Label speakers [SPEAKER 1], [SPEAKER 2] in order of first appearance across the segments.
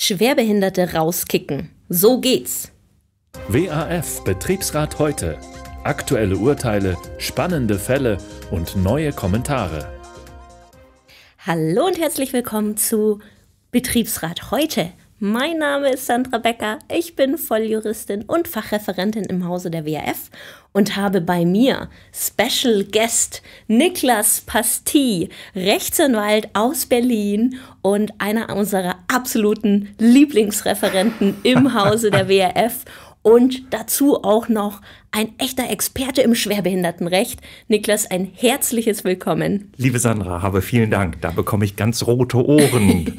[SPEAKER 1] Schwerbehinderte rauskicken. So geht's.
[SPEAKER 2] WAF Betriebsrat heute. Aktuelle Urteile, spannende Fälle und neue Kommentare.
[SPEAKER 1] Hallo und herzlich willkommen zu Betriebsrat heute. Mein Name ist Sandra Becker, ich bin Volljuristin und Fachreferentin im Hause der WAF und habe bei mir Special Guest Niklas Pasti, Rechtsanwalt aus Berlin und einer unserer absoluten Lieblingsreferenten im Hause der WAF und dazu auch noch ein echter Experte im Schwerbehindertenrecht. Niklas, ein herzliches Willkommen.
[SPEAKER 2] Liebe Sandra, habe vielen Dank. Da bekomme ich ganz rote Ohren.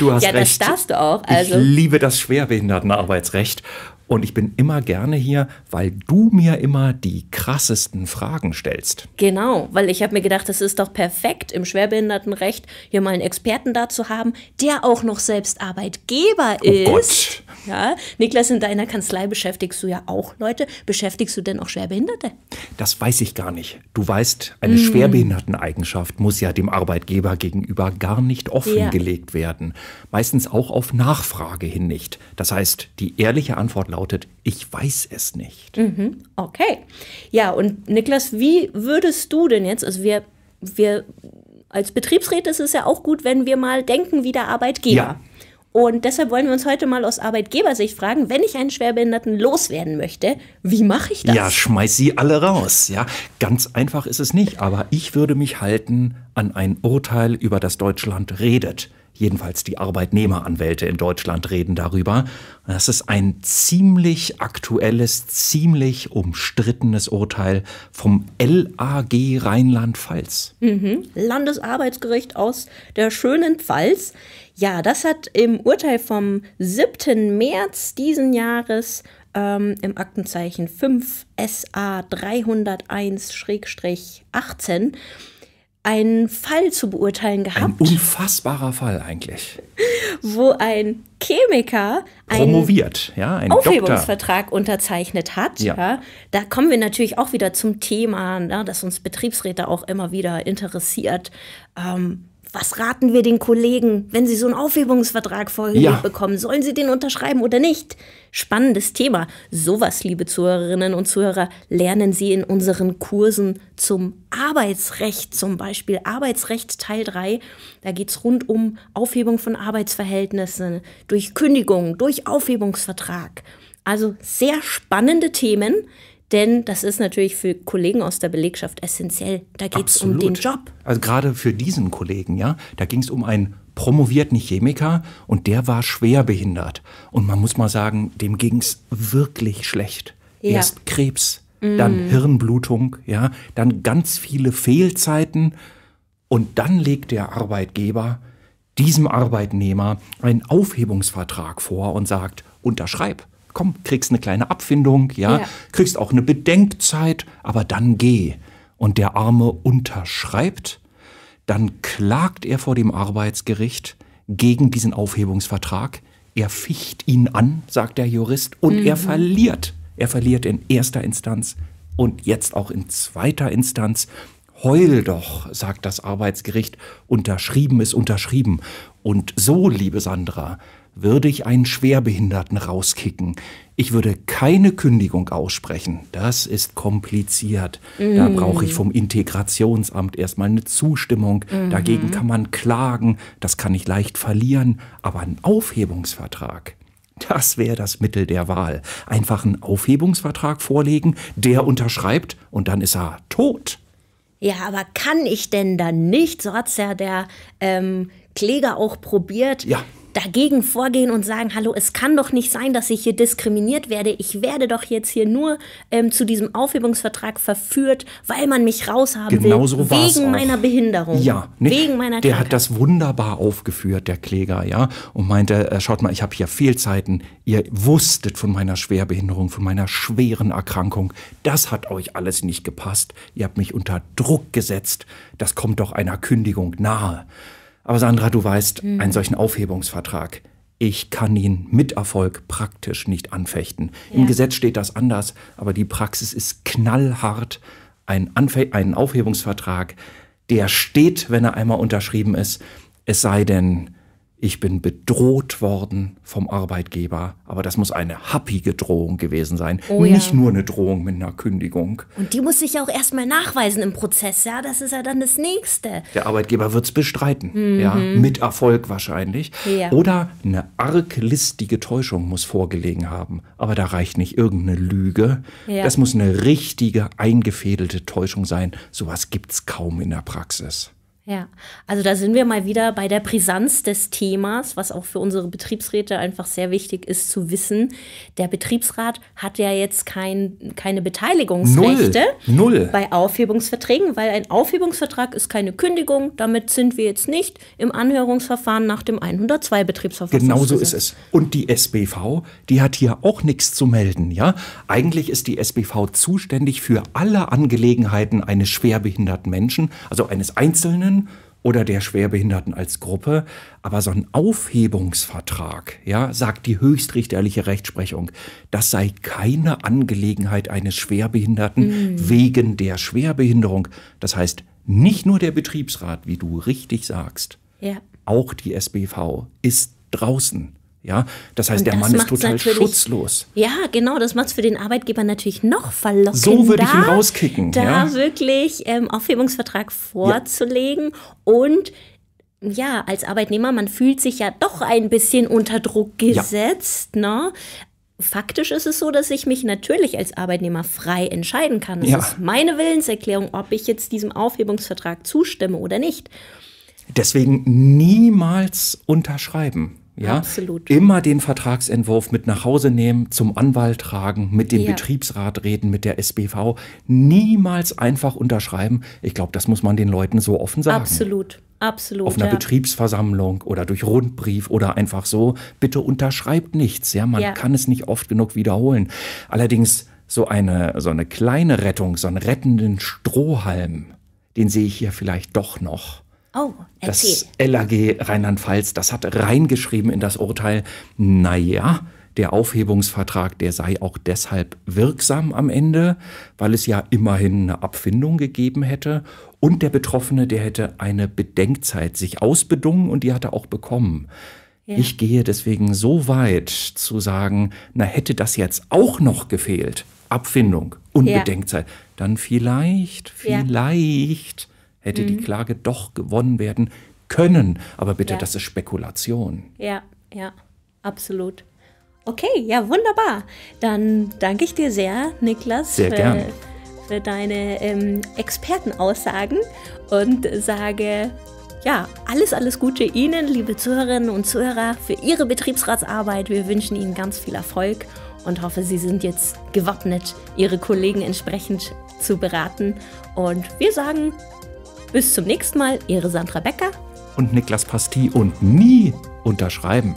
[SPEAKER 1] Du hast ja, recht. Ja, das darfst du auch. Also. Ich liebe
[SPEAKER 2] das Schwerbehindertenarbeitsrecht und ich bin immer gerne hier, weil du mir immer die krassesten Fragen stellst.
[SPEAKER 1] Genau, weil ich habe mir gedacht, es ist doch perfekt, im Schwerbehindertenrecht hier mal einen Experten da zu haben, der auch noch selbst Arbeitgeber ist. oh Gott. Ja, Niklas, in deiner Kanzlei beschäftigst du ja auch Leute. Beschäftigst du denn auch Schwerbehinderte?
[SPEAKER 2] Das weiß ich gar nicht. Du weißt, eine mm. Schwerbehinderteneigenschaft muss ja dem Arbeitgeber gegenüber gar nicht offengelegt ja. werden. Meistens auch auf Nachfrage hin nicht. Das heißt, die ehrliche Antwort lautet, ich weiß es nicht.
[SPEAKER 1] Mhm. Okay. Ja, und Niklas, wie würdest du denn jetzt, also wir, wir als Betriebsräte ist es ja auch gut, wenn wir mal denken wie der Arbeitgeber. Ja. Und deshalb wollen wir uns heute mal aus Arbeitgebersicht fragen, wenn ich einen Schwerbehinderten loswerden möchte, wie mache
[SPEAKER 2] ich das? Ja, schmeiß sie alle raus. Ja, ganz einfach ist es nicht, aber ich würde mich halten an ein Urteil, über das Deutschland redet. Jedenfalls die Arbeitnehmeranwälte in Deutschland reden darüber. Das ist ein ziemlich aktuelles, ziemlich umstrittenes Urteil vom LAG Rheinland-Pfalz. Mhm.
[SPEAKER 1] Landesarbeitsgericht aus der schönen Pfalz. Ja, das hat im Urteil vom 7. März diesen Jahres ähm, im Aktenzeichen 5 SA 301-18 einen Fall zu beurteilen gehabt. Ein
[SPEAKER 2] unfassbarer Fall eigentlich.
[SPEAKER 1] Wo ein Chemiker promoviert, ja, einen Aufhebungsvertrag Doktor. unterzeichnet hat. Ja. ja. Da kommen wir natürlich auch wieder zum Thema, na, ne, das uns Betriebsräte auch immer wieder interessiert. Ähm, was raten wir den Kollegen, wenn sie so einen Aufhebungsvertrag vorgelegt ja. bekommen? Sollen sie den unterschreiben oder nicht? Spannendes Thema. Sowas, liebe Zuhörerinnen und Zuhörer, lernen Sie in unseren Kursen zum Arbeitsrecht, zum Beispiel Arbeitsrecht Teil 3. Da geht es rund um Aufhebung von Arbeitsverhältnissen, durch Kündigung, durch Aufhebungsvertrag. Also sehr spannende Themen, denn das ist natürlich für Kollegen aus der Belegschaft essentiell. Da geht es um den Job.
[SPEAKER 2] Also gerade für diesen Kollegen, ja, da ging es um einen promovierten Chemiker und der war schwerbehindert. Und man muss mal sagen, dem ging es wirklich schlecht. Ja. Erst Krebs, mm. dann Hirnblutung, ja, dann ganz viele Fehlzeiten. Und dann legt der Arbeitgeber diesem Arbeitnehmer einen Aufhebungsvertrag vor und sagt, unterschreib komm, kriegst eine kleine Abfindung, ja, ja, kriegst auch eine Bedenkzeit, aber dann geh. Und der Arme unterschreibt, dann klagt er vor dem Arbeitsgericht gegen diesen Aufhebungsvertrag. Er ficht ihn an, sagt der Jurist, und mhm. er verliert. Er verliert in erster Instanz und jetzt auch in zweiter Instanz. Heul doch, sagt das Arbeitsgericht. Unterschrieben ist unterschrieben. Und so, liebe Sandra, würde ich einen Schwerbehinderten rauskicken. Ich würde keine Kündigung aussprechen. Das ist kompliziert. Mm. Da mhm. brauche ich vom Integrationsamt erstmal eine Zustimmung. Mm. Dagegen kann man klagen. Das kann ich leicht verlieren. Aber ein Aufhebungsvertrag, das wäre das Mittel der Wahl. Einfach einen Aufhebungsvertrag vorlegen, der unterschreibt und dann ist er tot.
[SPEAKER 1] Ja, aber kann ich denn dann nicht, so hat es ja der ähm, Kläger auch probiert, ja dagegen vorgehen und sagen, hallo, es kann doch nicht sein, dass ich hier diskriminiert werde. Ich werde doch jetzt hier nur ähm, zu diesem Aufhebungsvertrag verführt, weil man mich raushaben Genauso will. Genau so wegen meiner Behinderung. Ja, ne? wegen meiner Der Krankheit. hat
[SPEAKER 2] das wunderbar aufgeführt, der Kläger, ja, und meinte, äh, schaut mal, ich habe hier Fehlzeiten. Ihr wusstet von meiner Schwerbehinderung, von meiner schweren Erkrankung. Das hat euch alles nicht gepasst. Ihr habt mich unter Druck gesetzt. Das kommt doch einer Kündigung nahe. Aber Sandra, du weißt, mhm. einen solchen Aufhebungsvertrag, ich kann ihn mit Erfolg praktisch nicht anfechten. Ja. Im Gesetz steht das anders, aber die Praxis ist knallhart. Ein, Anfe ein Aufhebungsvertrag, der steht, wenn er einmal unterschrieben ist, es sei denn, ich bin bedroht worden vom Arbeitgeber, aber das muss eine happige Drohung gewesen sein, oh, ja. nicht nur eine Drohung mit einer Kündigung.
[SPEAKER 1] Und die muss sich auch erstmal nachweisen im Prozess, ja, das ist ja dann das nächste.
[SPEAKER 2] Der Arbeitgeber wird es bestreiten, mhm. ja, mit Erfolg wahrscheinlich. Ja. Oder eine arglistige Täuschung muss vorgelegen haben, aber da reicht nicht irgendeine Lüge. Ja. Das muss eine richtige eingefädelte Täuschung sein. Sowas es kaum in der Praxis.
[SPEAKER 1] Ja, also da sind wir mal wieder bei der Brisanz des Themas, was auch für unsere Betriebsräte einfach sehr wichtig ist zu wissen. Der Betriebsrat hat ja jetzt kein, keine Beteiligungsrechte Null. Null. bei Aufhebungsverträgen, weil ein Aufhebungsvertrag ist keine Kündigung. Damit sind wir jetzt nicht im Anhörungsverfahren nach dem 102 Betriebsverfahren. Genau so ist
[SPEAKER 2] es. Und die SBV, die hat hier auch nichts zu melden. Ja, eigentlich ist die SBV zuständig für alle Angelegenheiten eines schwerbehinderten Menschen, also eines Einzelnen Einzelnen oder der Schwerbehinderten als Gruppe. Aber so ein Aufhebungsvertrag, ja, sagt die höchstrichterliche Rechtsprechung, das sei keine Angelegenheit eines Schwerbehinderten mhm. wegen der Schwerbehinderung. Das heißt, nicht nur der Betriebsrat, wie du richtig sagst, ja. auch die SBV ist draußen. Ja, das heißt, und der Mann ist total schutzlos.
[SPEAKER 1] Ja, genau, das macht es für den Arbeitgeber natürlich noch verlockender. So würde ich ihn rauskicken. Da ja? wirklich ähm, Aufhebungsvertrag vorzulegen ja. und ja, als Arbeitnehmer, man fühlt sich ja doch ein bisschen unter Druck gesetzt, ja. ne? Faktisch ist es so, dass ich mich natürlich als Arbeitnehmer frei entscheiden kann. Es ja. ist meine Willenserklärung, ob ich jetzt diesem Aufhebungsvertrag zustimme oder
[SPEAKER 2] nicht. Deswegen niemals unterschreiben. Ja, Absolut. Immer den Vertragsentwurf mit nach Hause nehmen, zum Anwalt tragen, mit dem ja. Betriebsrat reden, mit der SBV. Niemals einfach unterschreiben. Ich glaube, das muss man den Leuten so offen sagen. Absolut.
[SPEAKER 1] Absolut. Auf einer ja.
[SPEAKER 2] Betriebsversammlung oder durch Rundbrief oder einfach so. Bitte unterschreibt nichts. Ja, man ja. kann es nicht oft genug wiederholen. Allerdings so eine, so eine kleine Rettung, so einen rettenden Strohhalm, den sehe ich hier vielleicht doch noch.
[SPEAKER 1] Oh, Das
[SPEAKER 2] LAG Rheinland-Pfalz, das hat reingeschrieben in das Urteil, naja, der Aufhebungsvertrag, der sei auch deshalb wirksam am Ende, weil es ja immerhin eine Abfindung gegeben hätte und der Betroffene, der hätte eine Bedenkzeit sich ausbedungen und die hat er auch bekommen. Ja. Ich gehe deswegen so weit zu sagen, na hätte das jetzt auch noch gefehlt, Abfindung und ja. Bedenkzeit, dann vielleicht, vielleicht. Ja hätte mhm. die Klage doch gewonnen werden können. Aber bitte, ja. das ist Spekulation.
[SPEAKER 1] Ja, ja, absolut. Okay, ja, wunderbar. Dann danke ich dir sehr, Niklas, sehr für, für, deine ähm, Expertenaussagen und sage ja, alles, alles Gute Ihnen, liebe Zuhörerinnen und Zuhörer, für Ihre Betriebsratsarbeit. Wir wünschen Ihnen ganz viel Erfolg und hoffe, Sie sind jetzt gewappnet, Ihre Kollegen entsprechend zu beraten. Und wir sagen bis zum nächsten Mal, Ihre Sandra Becker
[SPEAKER 2] und Niklas Pasti und nie unterschreiben.